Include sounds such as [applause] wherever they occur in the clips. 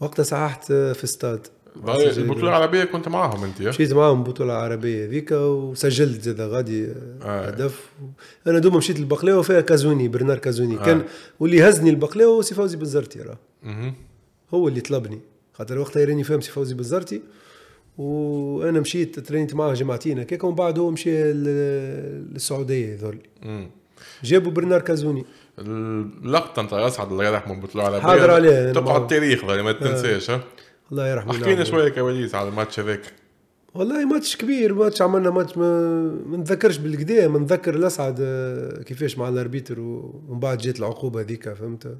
وقتها صححت في استاد طيب، البطوله العربيه كنت معاهم انت مشيت معاهم بطوله عربيه هذيك وسجلت زاد غادي آه،, آه. هدف انا دوما مشيت للبقلاوه فيها كازوني برنار كازوني آه. كان واللي هزني البقلاوه سي فوزي بنزرتي راه هو اللي طلبني خاطر وقتها يراني فاهم سي فوزي بنزرتي وانا مشيت ترينت معاه جماعتين هكاك ومن بعد هو مشى للسعوديه يظل جابوا برنار كازوني اللقطه نتاع اسعد الله يرحمه بطلوع على حاضر عليها تقعد التاريخ ما تنساش آه. الله يرحمه لنا شويه كواليس على الماتش هذاك والله ماتش كبير ماتش عملنا ماتش ما نتذكرش بالكدا ما نتذكر الاسعد آه، كيفاش مع الاربيتر ومن بعد جات العقوبه هذيك فهمت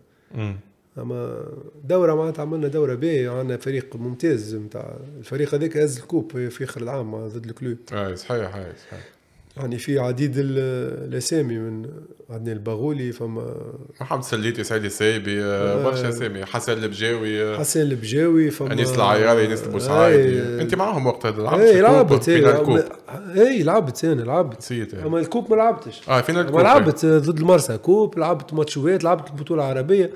اما دوره معناتها عملنا دوره باهيه عندنا فريق ممتاز نتاع الفريق هذاك هز الكوب في اخر العام ضد الكلوب اي صحيح اي صحيح يعني في عديد الاسامي من عدنان البغولي فما محمد سليتي سعيد السايبي آه، آه، برشا اسامي حسن البجاوي آه، حسن البجاوي فما انيس العياري انيس البوسعايدي آه انت معاهم وقتها هذا لعبت اي لعبت اي إيه، لعبت انا لعبت نسيت إيه. اما الكوب ما لعبتش اه فين الكوب إيه. لعبت ضد المرسى كوب لعبت ماتشوات لعبت البطوله العربيه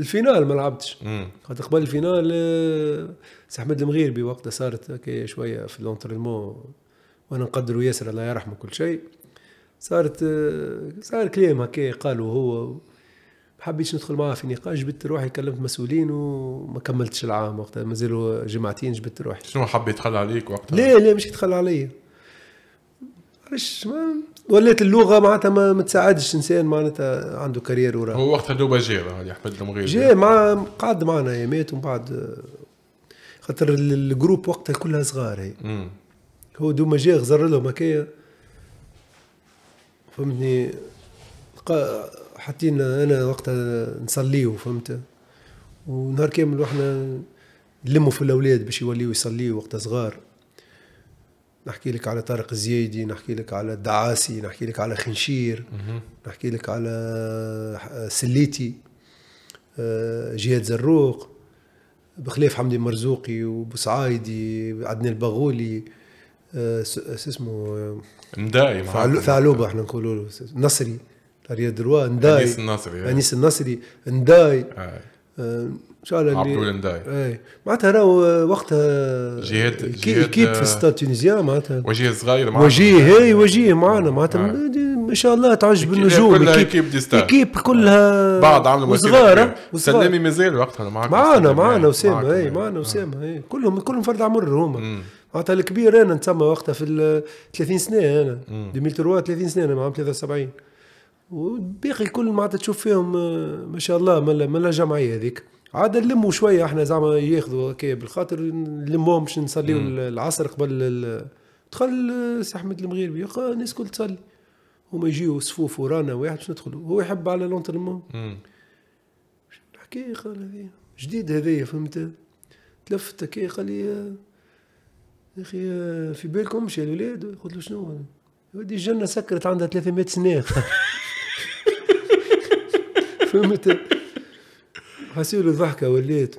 الفينال ما لعبتش خاطر قبل الفينال سي احمد المغيربي وقتها صارت شويه في لونترينمون وانا نقدر ياسر الله يرحمه كل شيء صارت صار كلام هكا قالوا هو حبيتش ندخل معاه في نقاش جبت روحي كلمت مسؤولين وما كملتش العام وقتها مازالوا جمعتين جبت روحي شنو حب يتخلى عليك وقتها؟ لا لا مش يتخلى عليا ما وليت اللغه معناتها ما, ما تساعدش انسان معناتها عنده كارير وراه هو وقتها دوبا جا يعني احمد المغيري جا مع قعد معنا ايامات ومن بعد خاطر الجروب وقتها كلها صغار هي هو دوما جا غزر لهم هكايا فهمتني حاطين انا وقتها نصليو فهمت ونهار كامل واحنا نلموا في الاولاد باش يوليو يصليو وقت صغار نحكي لك على طارق الزيادي نحكي لك على الدعاسي نحكي لك على خنشير نحكي لك على آه، سليتي آه، جهاد زروق بخلاف حمدي مرزوقي وبوسعايدي عدنان البغولي آه، آه، شو اسمه آه، نداي فعلوبه احنا نقولوا له نصري رياض دروا نداي انيس النصري انيس النصري نداي آه، ان اللي اي معناتها راهو آه، وقتها آه، جهاد جهاد في ستاد تونيزيا معناتها وجيه صغير معنا وجيه اي يعني وجيه معنا معناتها ما شاء الله تعجب النجوم كلها كيب دي ستار كيب كلها بعض عملوا صغار سلامي مازال وقتها معنا معنا اسامه اي معنا اسامه إيه، اي كلهم كلهم فرد عمر هما معناتها الكبير انا نتسمى وقتها في 30 سنه انا 2003 30 سنه انا مع 73 وباقي كل معناتها تشوف فيهم آه، ما شاء الله من الجمعيه هذيك عاد نلموا شويه احنا زعما ياخذوا هكا بالخاطر نلموهم باش نصليو العصر قبل دخل آه، سي احمد المغيربي الناس الكل تصلي هما يجيو صفوف ورانا واحد باش ندخلوا هو يحب على لونترمون حكايه قال لي جديد هذايا فهمت تلفت هكا قال لي آه، يا اخي في بالكم مش الاولاد الولاد قلت له شنو ودي الجنه سكرت عندها 300 سنه [laughs] فهمت حسيت ضحكه وليت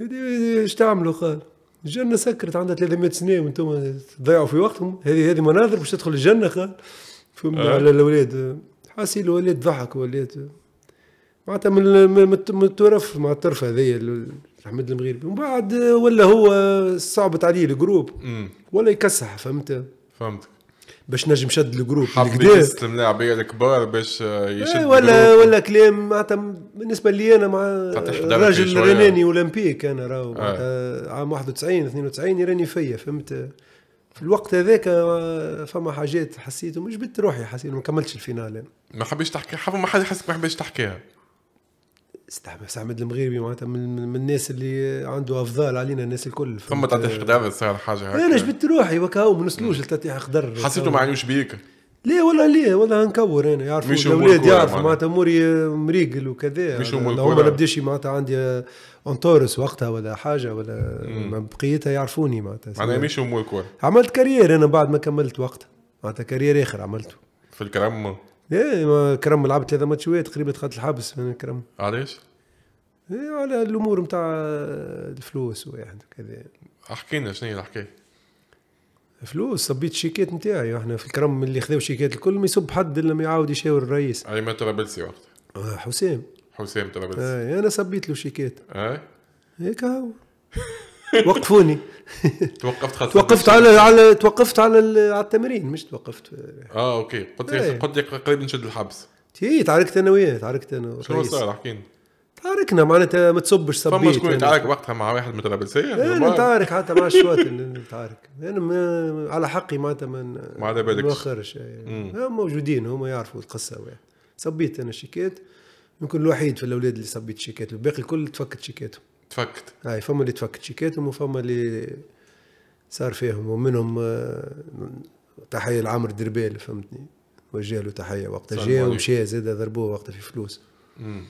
ايش تعملوا قال الجنه سكرت عندها 300 سنه وانتم تضيعوا في وقتهم هذه هذه مناظر باش تدخل الجنه قال فهمت آه. على الاولاد حسيت وليت ضحك وليت معناتها من الترف مع الترف هذايا احمد المغربي ومن بعد ولا هو صعبت عليه الجروب ولا يكسح فهمت فهمت باش نجم شد الجروب حافظ يستلم لاعبيه الكبار باش إيه، يشد ولا ولا كلام معناتها بالنسبه لي انا مع راجل راني اولمبيك انا راهو آه. عام 91 92 يراني فيا فهمت في الوقت هذاك فما حاجات حسيت مش بنت روحي حسيت ما كملتش الفينال ما حبيتش تحكي ما حد حسك ما حبيتش تحكيها سعد المغربي معناتها من, من الناس اللي عنده افضال علينا الناس الكل ثم تطيح قدام صار حاجه إيه، هكا انا جبت روحي أيوة، وكاو ما نسلوش لتطيح قدر حسيته ما عينوش بيك لا والله لا والله نكور انا يعرفوا الاولاد يعرفوا معناتها اموري مريقل وكذا مش امور ما نبداش معناتها عندي انطورس وقتها ولا حاجه ولا بقيتها يعرفوني معناتها معناها مش امور كور عملت كارير انا بعد ما كملت وقتها معناتها كارير اخر عملته في الكرم ايه كرم لعب ثلاثه ماتشات تقريبا دخلت الحبس من كرم علاش؟ ايه على الامور نتاع الفلوس واحد كذا لنا شنو هي الحكايه؟ فلوس صبيت الشيكات نتاعي احنا في الكرم اللي خذاو شيكات الكل ما يصب حد الا ما يعاود يشاور الرئيس اي ما ترابلسي وقتها آه حسام حسام ترابلسي آه انا صبيت له شيكات اه هيك هو [laughs] وقفوني توقفت خلاص توقفت على على توقفت على على التمرين مش توقفت اه اوكي قلت لي إيه. قلت قريب نشد الحبس تي تعاركت انا وياه تعاركت انا شو صار احكي تعاركنا معناتها ما تصبش صبيت فما شكون يعني. يتعارك وقتها مع واحد من طرابلسية إيه، انا نتعارك حتى مع الشوات نتعارك انا على حقي معناتها ما ما على بالك ما إيه. موجودين هم يعرفوا القصه وياه صبيت انا شيكات يمكن الوحيد في الاولاد اللي صبيت شيكات الباقي الكل تفكت شيكاتهم تفكت اي فما اللي تفكت شيكاتهم وفما اللي صار فيهم ومنهم آه، تحيه لعمر دربال فهمتني وجه له تحيه وقت جاء ومشى زاد ضربوه وقت في فلوس امم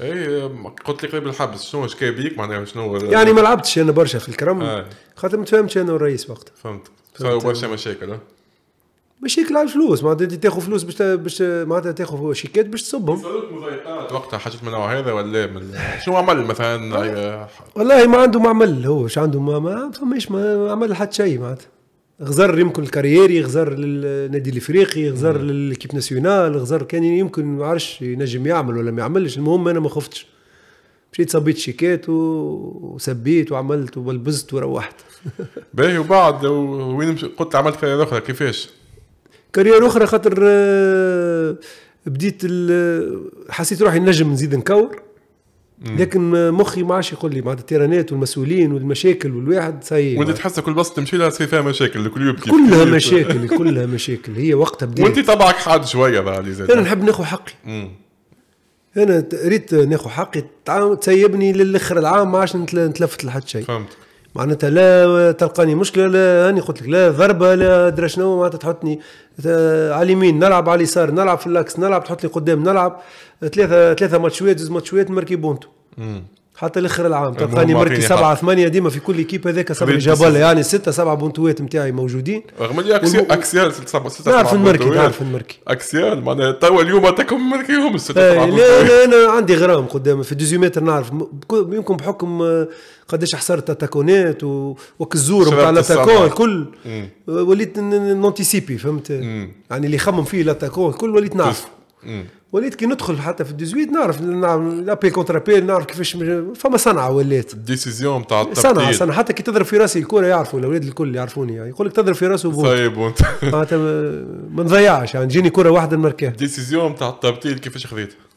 اي قلت لي قريب الحبس شنو اش بيك معناها شنو يعني ما لعبتش انا برشا في الكرم آه. خاطر ما تفهمتش انا الرئيس وقت فهمت صاروا برشا مشاكل باش يكلع الفلوس معناتها انت تاخذ فلوس باش باش معناتها تاخذ شيكات باش تصبهم صارت وقتها حاجات من النوع هذا ولا من شنو عمل مثلا والله ما عنده ما عمل هو واش عنده ما ما فماش ما عمل حتى شيء معناتها غزر يمكن الكارييري غزر للنادي الافريقي غزر للكيب ناسيونال غزر كان يمكن ما عرفش ينجم يعمل ولا ما يعملش المهم انا ما خفتش مشيت صبيت شيكات وسبيت وعملت وبلبزت وروحت باهي وبعد وين قلت عملت كارير اخرى كيفاش؟ كارير اخرى خاطر آه، بديت حسيت روحي نجم نزيد نكور لكن مخي ما عادش يقول لي معناتها التيرانات والمسؤولين والمشاكل والواحد سي وانت تحس كل بس تمشي لها تصير فيها مشاكل كل يوم كلها [laughs] مشاكل كلها مشاكل هي وقتها بدات وانت طبعك حاد شويه بعد انا نحب ناخذ حقي انا ريت ناخذ حقي تسيبني للاخر العام ما عادش نتلفت لحد شيء فهمت معناتها لا تلقاني مشكله لا هاني قلت لك لا ضربه لا ادري شنو معناتها تحطني آه، على اليمين نلعب على اليسار نلعب في اللاكس نلعب تحط لي قدام نلعب آه، ثلاثه ثلاثه ماتشوات زوز ماتشوات نمركي بونتو حتى الاخر العام تلقاني يعني مركي سبعه ثمانيه ديما في كل كيب هذاك صبري جاب يعني سته سبعه بونتوات نتاعي موجودين رغم اللي اكسيال والم... اكسيال سبعه سته نعرف المركي نعرف المركي اكسيال معناها توا اليوم مركي مركيهم السته إيه، سبعه لا لا انا عندي غرام قدام في 200 متر نعرف يمكن بحكم آه، قداش حصرت اتاكونات و... وكزور نتاع الاتاكون الكل آه، وليت ننتيسيبي فهمت يعني اللي يخمم فيه الاتاكون الكل وليت نعرف وليت كي ندخل حتى في 18 نعرف نعمل بي كونتر بي نعرف كيفاش فما صنعه ولات ديسيزيون تاع التبديل صنعه صنعه حتى كي تضرب في راسي الكوره يعرفوا الاولاد الكل يعرفوني يعني يقول لك تضرب في راسه بونت طيب وانت معناتها ما نضيعش يعني تجيني كوره واحده نمركها ديسيزيون تاع التبطيل كيفاش خذيتها